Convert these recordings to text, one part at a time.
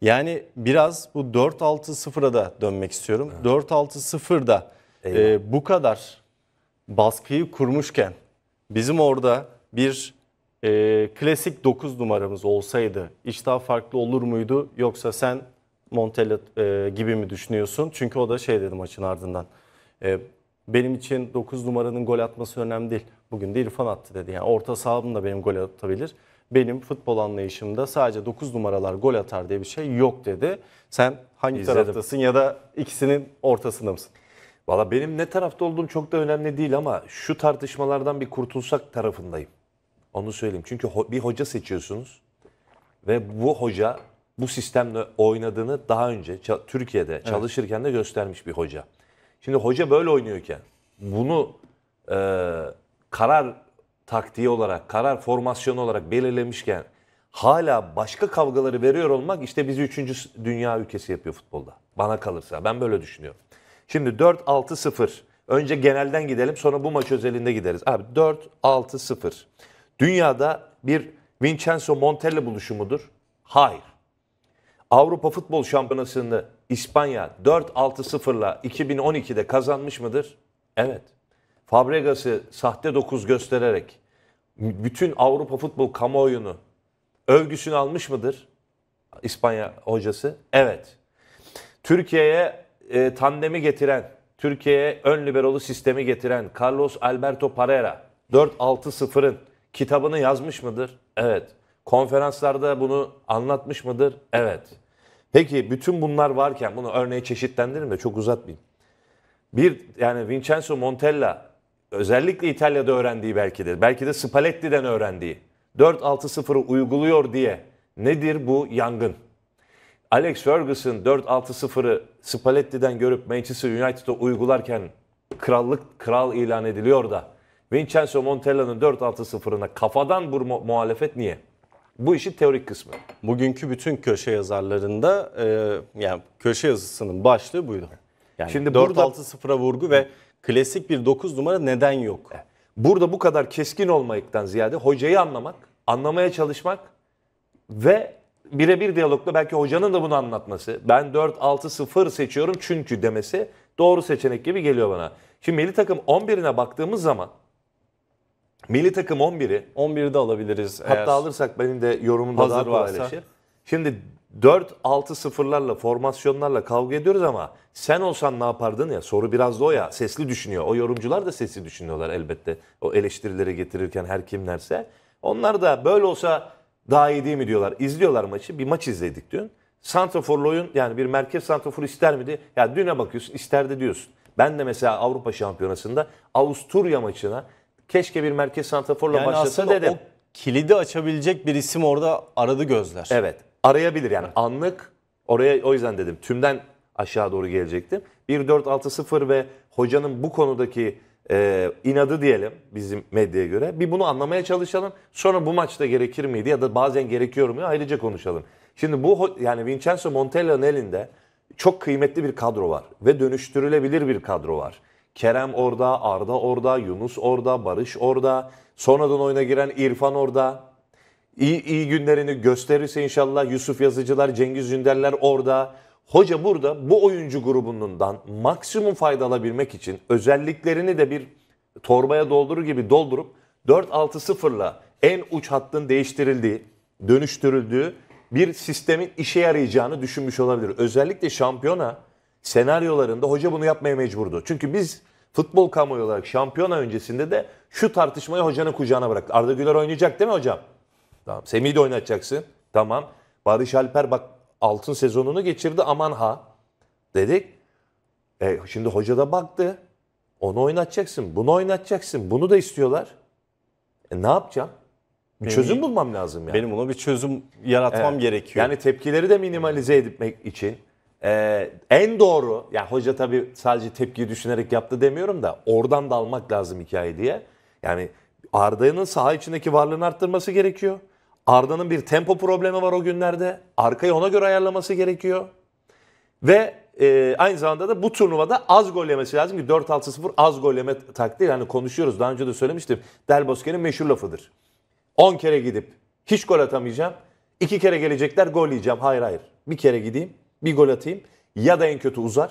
Yani biraz bu 4-6-0'a da dönmek istiyorum. Evet. 4-6-0'da e, bu kadar baskıyı kurmuşken bizim orada bir e, klasik 9 numaramız olsaydı iş daha farklı olur muydu? Yoksa sen Montella e, gibi mi düşünüyorsun? Çünkü o da şey dedi maçın ardından. E, benim için 9 numaranın gol atması önemli değil. Bugün de İrfan attı dedi. Yani orta sahamda benim gol atabilir benim futbol anlayışımda sadece 9 numaralar gol atar diye bir şey yok dedi. Sen hangi İzledim. taraftasın ya da ikisinin ortasında mısın? Valla benim ne tarafta olduğum çok da önemli değil ama şu tartışmalardan bir kurtulsak tarafındayım. Onu söyleyeyim. Çünkü bir hoca seçiyorsunuz ve bu hoca bu sistemle oynadığını daha önce Türkiye'de çalışırken de göstermiş bir hoca. Şimdi hoca böyle oynuyorken bunu e, karar taktiği olarak, karar formasyonu olarak belirlemişken hala başka kavgaları veriyor olmak işte bizi 3. dünya ülkesi yapıyor futbolda. Bana kalırsa ben böyle düşünüyorum. Şimdi 4-6-0. Önce genelden gidelim sonra bu maç özelinde gideriz. Abi 4-6-0. Dünyada bir Vincenzo Montella buluşumudur. Hayır. Avrupa Futbol Şampiyonası'nı İspanya 4-6-0'la 2012'de kazanmış mıdır? Evet. Fabregas'ı sahte dokuz göstererek bütün Avrupa futbol kamuoyunu övgüsünü almış mıdır İspanya hocası? Evet. Türkiye'ye e, tandemi getiren, Türkiye'ye ön liberolu sistemi getiren Carlos Alberto Parera 4-6-0'ın kitabını yazmış mıdır? Evet. Konferanslarda bunu anlatmış mıdır? Evet. Peki bütün bunlar varken bunu örneği çeşitlendirin de çok uzatmayayım. Bir yani Vincenzo Montella özellikle İtalya'da öğrendiği belki de, belki de Spalletti'den öğrendiği 4-6-0'ı uyguluyor diye nedir bu yangın? Alex Ferguson 4-6-0'ı Spalletti'den görüp Manchester United'a uygularken krallık kral ilan ediliyor da Vincenzo Montella'nın 4-6-0'ına kafadan bu muhalefet niye? Bu işin teorik kısmı. Bugünkü bütün köşe yazarlarında e, yani köşe yazısının başlığı buydu. Yani Şimdi 4-6-0'a vurgu ve Klasik bir 9 numara neden yok? Burada bu kadar keskin olmaktan ziyade hocayı anlamak, anlamaya çalışmak ve birebir diyalogla belki hocanın da bunu anlatması. Ben 4-6-0 seçiyorum çünkü demesi doğru seçenek gibi geliyor bana. Şimdi milli takım 11'ine baktığımız zaman milli takım 11'i 11'i de alabiliriz. Hatta eğer alırsak benim de yorumumda hazır daha kolaylaşır. Şimdi 4-6-0'larla, formasyonlarla kavga ediyoruz ama sen olsan ne yapardın ya? Soru biraz da o ya. Sesli düşünüyor. O yorumcular da sesli düşünüyorlar elbette. O eleştirileri getirirken her kimlerse. Onlar da böyle olsa daha iyi değil mi diyorlar. İzliyorlar maçı. Bir maç izledik dün. Santraforlu oyun yani bir merkez santrafor ister miydi? Ya düne bakıyorsun isterdi diyorsun. Ben de mesela Avrupa Şampiyonası'nda Avusturya maçına keşke bir merkez santraforla yani başlasa dedim. O kilidi açabilecek bir isim orada aradı gözler. Evet arayabilir yani anlık oraya o yüzden dedim tümden aşağı doğru gelecektim. 1-4-6-0 ve hocanın bu konudaki e, inadı diyelim bizim medyaya göre. Bir bunu anlamaya çalışalım. Sonra bu maçta gerekir miydi ya da bazen gerekiyor mu ayrıca konuşalım. Şimdi bu yani Vincenzo Montella'nın elinde çok kıymetli bir kadro var ve dönüştürülebilir bir kadro var. Kerem orada, Arda orada, Yunus orada, Barış orada, sonradan oyuna giren İrfan orada iyi, iyi günlerini gösterirse inşallah Yusuf Yazıcılar, Cengiz Ünderler orada. Hoca burada bu oyuncu grubundan maksimum fayda alabilmek için özelliklerini de bir torbaya doldurur gibi doldurup 4-6-0'la en uç hattın değiştirildiği, dönüştürüldüğü bir sistemin işe yarayacağını düşünmüş olabilir. Özellikle şampiyona senaryolarında hoca bunu yapmaya mecburdu. Çünkü biz futbol kamuoyu olarak şampiyona öncesinde de şu tartışmayı hocanın kucağına bıraktı. Arda Güler oynayacak değil mi hocam? Tamam. Semih'i de oynatacaksın. Tamam. Barış Alper bak altın sezonunu geçirdi aman ha dedik. E, şimdi hoca da baktı. Onu oynatacaksın, bunu oynatacaksın. Bunu da istiyorlar. E, ne yapacağım? Bir benim, çözüm bulmam lazım yani. Benim ona bir çözüm yaratmam evet. gerekiyor. Yani tepkileri de minimalize etmek için ee, en doğru, yani hoca tabii sadece tepki düşünerek yaptı demiyorum da oradan da almak lazım hikaye diye. Yani Arda'nın saha içindeki varlığını arttırması gerekiyor. Arda'nın bir tempo problemi var o günlerde. Arkayı ona göre ayarlaması gerekiyor. Ve e, aynı zamanda da bu turnuvada az gol yemesi lazım ki 4-6-0 az gol yeme taktiği. Hani konuşuyoruz daha önce de söylemiştim. Del Bosque'nin meşhur lafıdır. 10 kere gidip hiç gol atamayacağım. 2 kere gelecekler gol yiyeceğim. Hayır hayır. Bir kere gideyim bir gol atayım. Ya da en kötü uzar.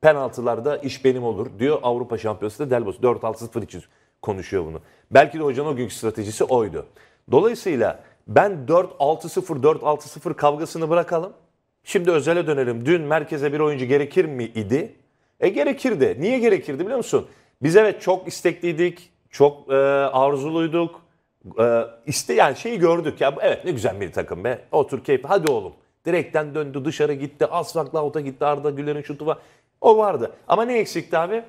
Penaltılarda iş benim olur diyor Avrupa Şampiyonası'nda Del Bosque. 4-6-0 için konuşuyor bunu. Belki de hocanın o günkü stratejisi oydu. Dolayısıyla ben 4-6-0, 4-6-0 kavgasını bırakalım. Şimdi özele dönelim. Dün merkeze bir oyuncu gerekir mi idi? E gerekirdi. Niye gerekirdi biliyor musun? Biz evet çok istekliydik, çok e, arzuluyduk. E, iste yani şeyi gördük ya. Evet ne güzel bir takım be. Otur keyif. Hadi oğlum. Direkten döndü, dışarı gitti. Asfak Laut'a gitti. Arda Güler'in şutu var. O vardı. Ama ne eksikti abi?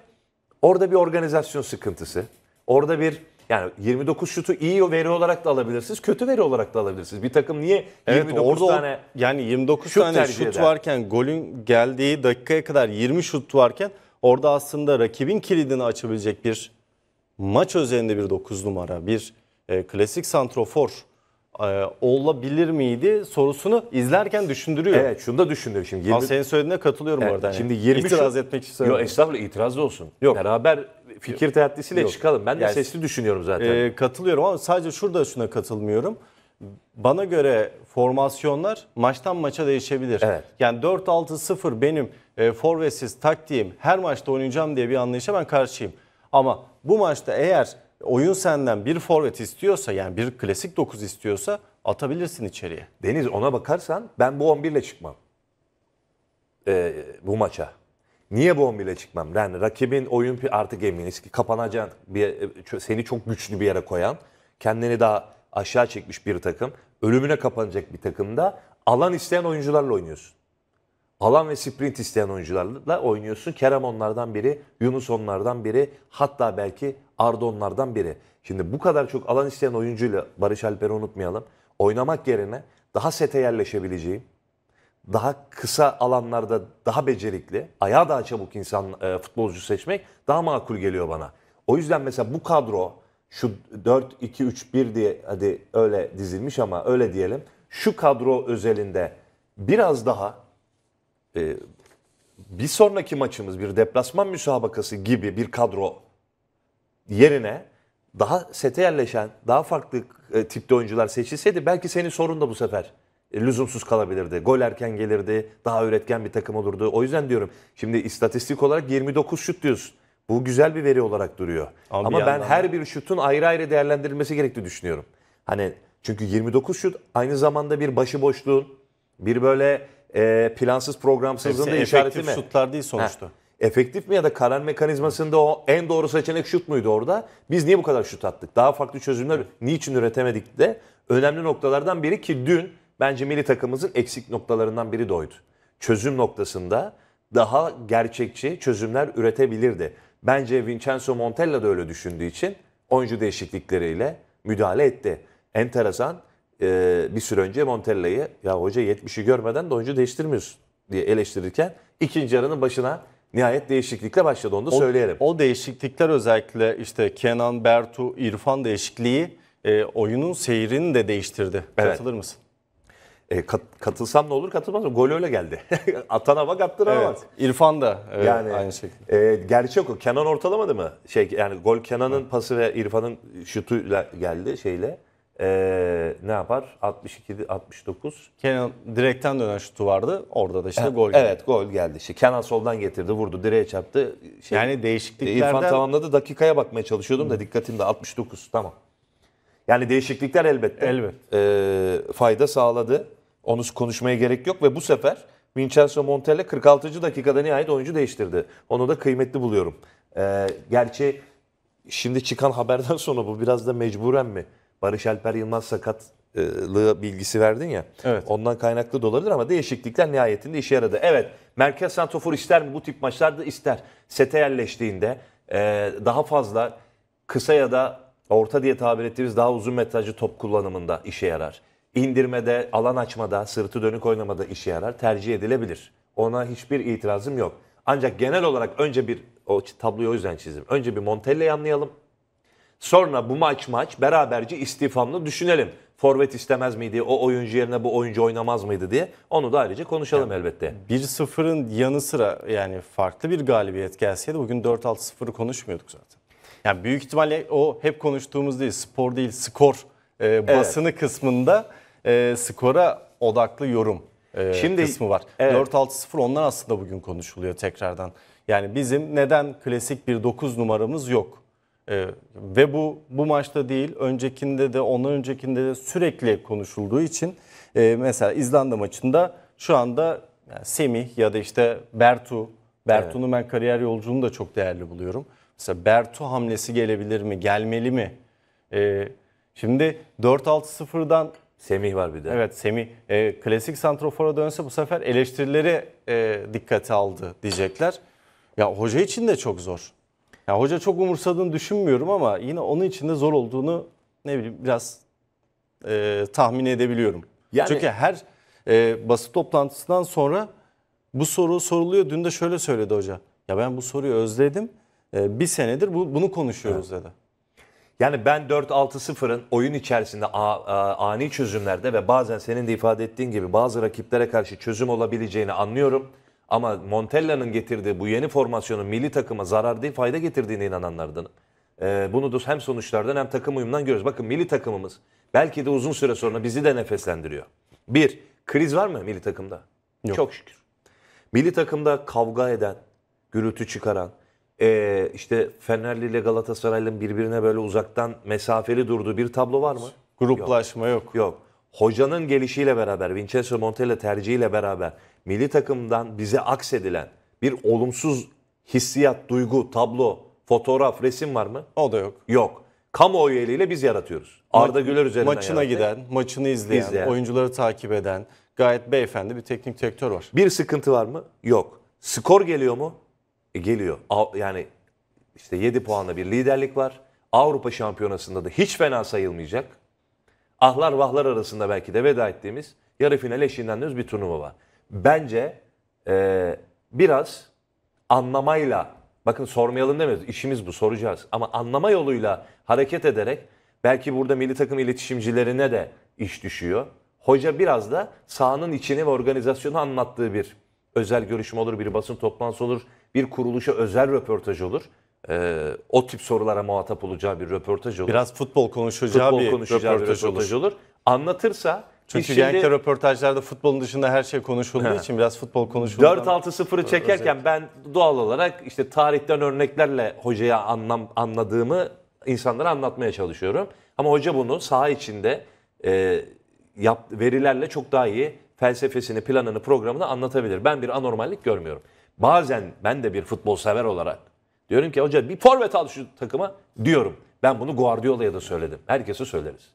Orada bir organizasyon sıkıntısı. Orada bir yani 29 şutu iyi veri olarak da alabilirsiniz, kötü veri olarak da alabilirsiniz. Bir takım niye 29 orada o- tane Yani 29 Şut tane şut eder. varken golün geldiği dakikaya kadar 20 şut varken orada aslında rakibin kilidini açabilecek bir maç özelinde bir 9 numara, bir e, klasik santrofor e, olabilir miydi sorusunu izlerken düşündürüyor. Evet şunu da düşündürüyor şimdi. 20... Aa, senin söylediğine katılıyorum evet, orada. Yani. Şimdi 20 itiraz şu... etmek için Yok estağfurullah itiraz da olsun. Yok. Beraber fikir teatlisiyle çıkalım. Ben de yani, sesli düşünüyorum zaten. E, katılıyorum ama sadece şurada şuna katılmıyorum. Bana göre formasyonlar maçtan maça değişebilir. Evet. Yani 4-6-0 benim e, forvetsiz taktiğim her maçta oynayacağım diye bir anlayışa ben karşıyım. Ama bu maçta eğer oyun senden bir forvet istiyorsa yani bir klasik 9 istiyorsa atabilirsin içeriye. Deniz ona bakarsan ben bu 11 ile çıkmam. Ee, bu maça. Niye bu 11 ile çıkmam? Yani rakibin oyun artık eminiz ki kapanacağın bir, e, seni çok güçlü bir yere koyan kendini daha aşağı çekmiş bir takım ölümüne kapanacak bir takımda alan isteyen oyuncularla oynuyorsun alan ve sprint isteyen oyuncularla oynuyorsun. Kerem onlardan biri, Yunus onlardan biri, hatta belki Arda onlardan biri. Şimdi bu kadar çok alan isteyen oyuncuyla Barış Alper'i unutmayalım. Oynamak yerine daha sete yerleşebileceğim, daha kısa alanlarda daha becerikli, ayağı daha çabuk insan e, futbolcu seçmek daha makul geliyor bana. O yüzden mesela bu kadro şu 4-2-3-1 diye hadi öyle dizilmiş ama öyle diyelim. Şu kadro özelinde biraz daha e, bir sonraki maçımız bir deplasman müsabakası gibi bir kadro yerine daha sete yerleşen, daha farklı e, tipte oyuncular seçilseydi belki senin sorun da bu sefer e, lüzumsuz kalabilirdi. Gol erken gelirdi, daha üretken bir takım olurdu. O yüzden diyorum şimdi istatistik olarak 29 şut diyorsun. Bu güzel bir veri olarak duruyor. Abi Ama ben her bir şutun ayrı ayrı değerlendirilmesi gerektiği düşünüyorum. Hani çünkü 29 şut aynı zamanda bir başı boşluğun bir böyle e, plansız programsızlığın da işareti mi? şutlar değil sonuçta. Ha. Efektif mi ya da karar mekanizmasında o en doğru seçenek şut muydu orada? Biz niye bu kadar şut attık? Daha farklı çözümler niçin üretemedik de önemli noktalardan biri ki dün bence milli takımımızın eksik noktalarından biri de oydu. Çözüm noktasında daha gerçekçi çözümler üretebilirdi. Bence Vincenzo Montella da öyle düşündüğü için oyuncu değişiklikleriyle müdahale etti. Enteresan e, bir süre önce Montella'yı ya hoca 70'i görmeden de oyuncu değiştirmiyorsun diye eleştirirken ikinci yarının başına nihayet değişiklikle başladı onu da o, söyleyelim. O değişiklikler özellikle işte Kenan, Bertu, İrfan değişikliği e, oyunun seyrini de değiştirdi. Evet. Katılır mısın? E, kat, katılsam ne olur katılmaz mı? Gol öyle geldi. Atana bak attırana evet. bak. İrfan da evet, yani, aynı şekilde. E, gerçek o. Kenan ortalamadı mı? Şey, yani gol Kenan'ın pası ve İrfan'ın şutuyla geldi şeyle. Ee, ne yapar? 62 69. Kenan direkten dönen şutu vardı. Orada da işte evet, gol geldi. Evet gol geldi. İşte Kenan soldan getirdi, vurdu, direğe çarptı. Şey, yani değişikliklerden e, İrfan tamamladı. Dakikaya bakmaya çalışıyordum da dikkatimde 69. Tamam. Yani değişiklikler elbette Elbet. e, ee, fayda sağladı. Onu konuşmaya gerek yok ve bu sefer Vincenzo Montella 46. dakikada nihayet oyuncu değiştirdi. Onu da kıymetli buluyorum. E, gerçi şimdi çıkan haberden sonra bu biraz da mecburen mi? Barış Alper Yılmaz sakatlığı bilgisi verdin ya. Evet. Ondan kaynaklı da olabilir ama değişiklikler nihayetinde işe yaradı. Evet merkez santofor ister mi? Bu tip maçlarda ister. Sete yerleştiğinde e, daha fazla kısa ya da orta diye tabir ettiğimiz daha uzun metrajlı top kullanımında işe yarar. İndirmede, alan açmada, sırtı dönük oynamada işe yarar. Tercih edilebilir. Ona hiçbir itirazım yok. Ancak genel olarak önce bir o tabloyu o yüzden çizdim. Önce bir Montella'yı anlayalım. Sonra bu maç maç beraberce istifamlı düşünelim. Forvet istemez miydi? O oyuncu yerine bu oyuncu oynamaz mıydı diye. Onu da ayrıca konuşalım yani, elbette. 1-0'ın yanı sıra yani farklı bir galibiyet gelseydi bugün 4-6-0'ı konuşmuyorduk zaten. Yani büyük ihtimalle o hep konuştuğumuz değil spor değil skor e, basını evet. kısmında e, skora odaklı yorum e, Şimdi, kısmı var. Evet. 4-6-0 onlar aslında bugün konuşuluyor tekrardan. Yani bizim neden klasik bir 9 numaramız yok? Ee, ve bu bu maçta değil, öncekinde de ondan öncekinde de sürekli konuşulduğu için e, mesela İzlanda maçında şu anda yani Semih ya da işte Bertu, Bertu'nun evet. ben kariyer yolculuğunu da çok değerli buluyorum. Mesela Bertu hamlesi gelebilir mi, gelmeli mi? Ee, şimdi 4-6-0'dan Semih var bir de. Evet Semih. E, klasik santrofora dönse bu sefer eleştirileri e, dikkate aldı diyecekler. Ya hoca için de çok zor. Ya hoca çok umursadığını düşünmüyorum ama yine onun için de zor olduğunu ne bileyim biraz e, tahmin edebiliyorum. Yani, Çünkü her e, basın toplantısından sonra bu soru soruluyor. Dün de şöyle söyledi hoca. Ya ben bu soruyu özledim. E, bir senedir bu, bunu konuşuyoruz evet. dedi. Yani ben 4-6-0'ın oyun içerisinde ani çözümlerde ve bazen senin de ifade ettiğin gibi bazı rakiplere karşı çözüm olabileceğini anlıyorum. Ama Montella'nın getirdiği bu yeni formasyonun milli takıma zarar değil fayda getirdiğine inananlardan. Ee, bunu da hem sonuçlardan hem takım uyumundan görüyoruz. Bakın milli takımımız belki de uzun süre sonra bizi de nefeslendiriyor. Bir, kriz var mı milli takımda? Yok. Çok şükür. Milli takımda kavga eden, gürültü çıkaran, ee, işte Fenerli ile Galatasaraylı'nın birbirine böyle uzaktan mesafeli durduğu bir tablo var mı? Gruplaşma yok. Yok. yok. Hocanın gelişiyle beraber, Vincenzo Montella tercihiyle beraber milli takımdan bize aksedilen bir olumsuz hissiyat, duygu, tablo, fotoğraf, resim var mı? O da yok. Yok. Kamuoyu eliyle biz yaratıyoruz. Arda Ma- Güler üzerinden Maçına yaratıyor. giden, maçını izleyen, izleyen, oyuncuları takip eden gayet beyefendi bir teknik direktör var. Bir sıkıntı var mı? Yok. Skor geliyor mu? E, geliyor. Yani işte 7 puanla bir liderlik var. Avrupa Şampiyonası'nda da hiç fena sayılmayacak. Ahlar vahlar arasında belki de veda ettiğimiz yarı final eşiğinden bir turnuva var bence e, biraz anlamayla, bakın sormayalım demiyoruz, işimiz bu soracağız. Ama anlama yoluyla hareket ederek belki burada milli takım iletişimcilerine de iş düşüyor. Hoca biraz da sahanın içini ve organizasyonu anlattığı bir özel görüşme olur, bir basın toplantısı olur, bir kuruluşa özel röportaj olur ee, o tip sorulara muhatap olacağı bir röportaj olur. Biraz futbol konuşacağı, futbol bir, konuşacağı röportaj bir röportaj olur. olur. Anlatırsa çünkü Biz genellikle röportajlarda futbolun dışında her şey konuşulduğu he. için biraz futbol konuşulduğu 4-6-0'ı çekerken özellikle. ben doğal olarak işte tarihten örneklerle hocaya anlam, anladığımı insanlara anlatmaya çalışıyorum. Ama hoca bunu saha içinde e, yap, verilerle çok daha iyi felsefesini, planını, programını anlatabilir. Ben bir anormallik görmüyorum. Bazen ben de bir futbol sever olarak diyorum ki hoca bir forvet al şu takıma diyorum. Ben bunu Guardiola'ya da söyledim. Herkese söyleriz.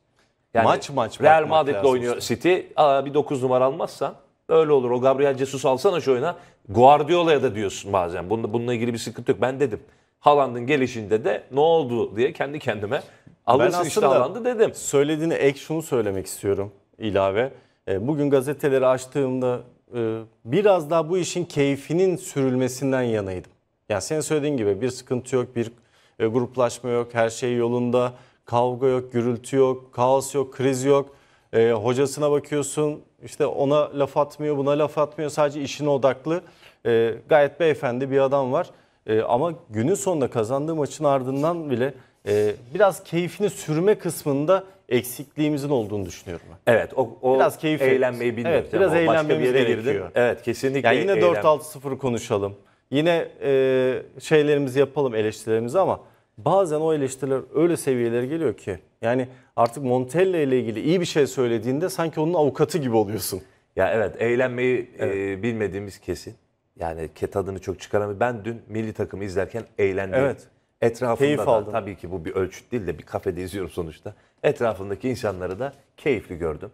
Yani maç maç Real Madrid'le oynuyor işte. City. Aa, bir 9 numara almazsan öyle olur. O Gabriel Jesus alsana şu oyuna. Guardiola'ya da diyorsun bazen. Bununla, bununla ilgili bir sıkıntı yok. Ben dedim. Haaland'ın gelişinde de ne oldu diye kendi kendime alırsın işte Haaland'ı dedim. Söylediğine ek şunu söylemek istiyorum ilave. E, bugün gazeteleri açtığımda e, biraz daha bu işin keyfinin sürülmesinden yanaydım. Yani senin söylediğin gibi bir sıkıntı yok, bir e, gruplaşma yok, her şey yolunda. Kavga yok, gürültü yok, kaos yok, kriz yok. E, hocasına bakıyorsun işte ona laf atmıyor, buna laf atmıyor. Sadece işine odaklı. E, gayet beyefendi bir adam var. E, ama günün sonunda kazandığı maçın ardından bile e, biraz keyfini sürme kısmında eksikliğimizin olduğunu düşünüyorum ben. Evet o, o biraz keyif eğlenmeyi bilmiyor, Evet, biraz eğlenmemiz yere gerekiyor. Evet kesinlikle. Yani yine eğlen... 4-6-0'ı konuşalım. Yine e, şeylerimizi yapalım eleştirilerimizi ama bazen o eleştiriler öyle seviyelere geliyor ki yani artık Montella ile ilgili iyi bir şey söylediğinde sanki onun avukatı gibi oluyorsun. Ya evet eğlenmeyi e, evet. E, bilmediğimiz kesin. Yani ket adını çok çıkaramıyor. Ben dün milli takımı izlerken eğlendim. Evet. Etrafında Keyif da aldım. tabii ki bu bir ölçüt değil de bir kafede izliyorum sonuçta. Etrafındaki insanları da keyifli gördüm.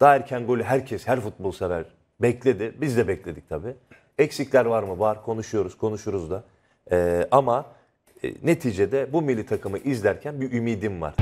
Daha erken golü herkes, her futbol sever bekledi. Biz de bekledik tabii. Eksikler var mı? Var. Konuşuyoruz, konuşuruz da. Ee, ama e, neticede bu milli takımı izlerken bir ümidim var.